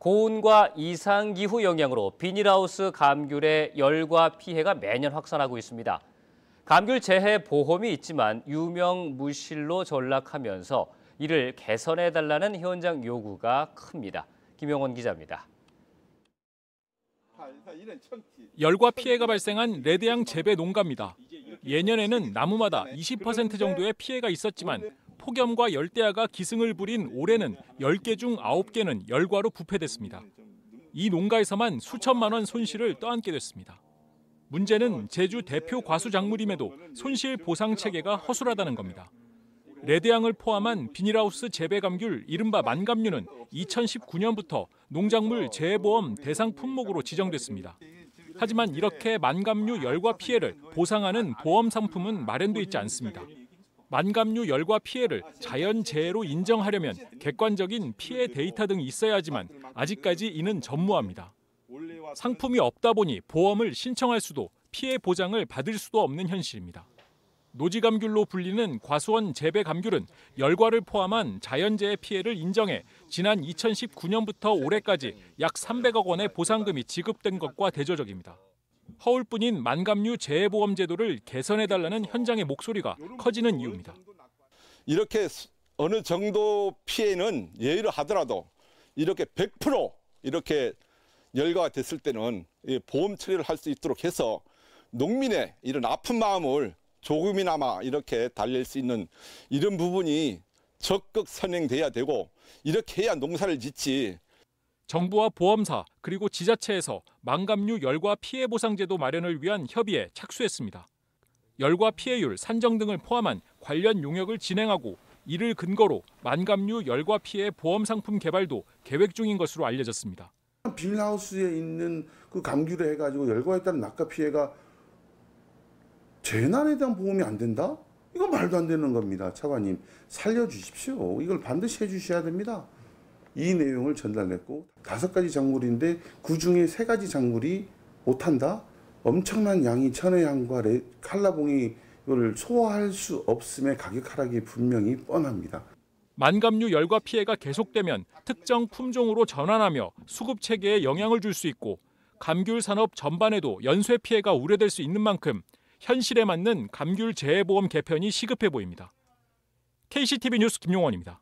고온과 이상기후 영향으로 비닐하우스 감귤의 열과 피해가 매년 확산하고 있습니다. 감귤 재해 보험이 있지만 유명 무실로 전락하면서 이를 개선해달라는 현장 요구가 큽니다. 김영원 기자입니다. 열과 피해가 발생한 레드양 재배 농가입니다. 예년에는 나무마다 20% 정도의 피해가 있었지만 폭염과 열대야가 기승을 부린 올해는 10개 중 9개는 열과로 부패됐습니다. 이 농가에서만 수천만 원 손실을 떠안게 됐습니다. 문제는 제주 대표 과수작물임에도 손실 보상 체계가 허술하다는 겁니다. 레드양을 포함한 비닐하우스 재배 감귤 이른바 만감류는 2019년부터 농작물 재해보험 대상 품목으로 지정됐습니다. 하지만 이렇게 만감류 열과 피해를 보상하는 보험 상품은 마련돼 있지 않습니다. 만감류 열과 피해를 자연재해로 인정하려면 객관적인 피해 데이터 등이 있어야지만 하 아직까지 이는 전무합니다. 상품이 없다 보니 보험을 신청할 수도 피해 보장을 받을 수도 없는 현실입니다. 노지감귤로 불리는 과수원 재배감귤은 열과를 포함한 자연재해 피해를 인정해 지난 2019년부터 올해까지 약 300억 원의 보상금이 지급된 것과 대조적입니다. 허울뿐인 만감류 재해보험 제도를 개선해달라는 현장의 목소리가 커지는 이유입니다. 이렇게 어느 정도 피해는 예의를 하더라도 이렇게 100% 이렇게 열과가 됐을 때는 보험 처리를 할 수 있도록 해서 농민의 이런 아픈 마음을 조금이나마 이렇게 달랠 수 있는 이런 부분이 적극 선행돼야 되고 이렇게 해야 농사를 짓지 정부와 보험사 그리고 지자체에서 망감류 열과 피해 보상제도 마련을 위한 협의에 착수했습니다. 열과 피해율 산정 등을 포함한 관련 용역을 진행하고 이를 근거로 만감류 열과 피해 보험 상품 개발도 계획 중인 것으로 알려졌습니다. 빌하우스에 있는 그 감귤에 해가지고 열과에 따른 낙하 피해가 재난에 대한 보험이 안 된다? 이건 말도 안 되는 겁니다. 차관님 살려주십시오. 이걸 반드시 해주셔야 됩니다. 이 내용을 전달했고 다섯 가지 작물인데 그 중에 세 가지 작물이 못한다. 엄청난 양이 천혜향과 칼라봉이 이걸 소화할 수 없음의 가격 하락이 분명히 뻔합니다. 만감류 열과 피해가 계속되면 특정 품종으로 전환하며 수급 체계에 영향을 줄 수 있고 감귤 산업 전반에도 연쇄 피해가 우려될 수 있는 만큼 현실에 맞는 감귤 재해보험 개편이 시급해 보입니다. KCTV 뉴스 김용원입니다.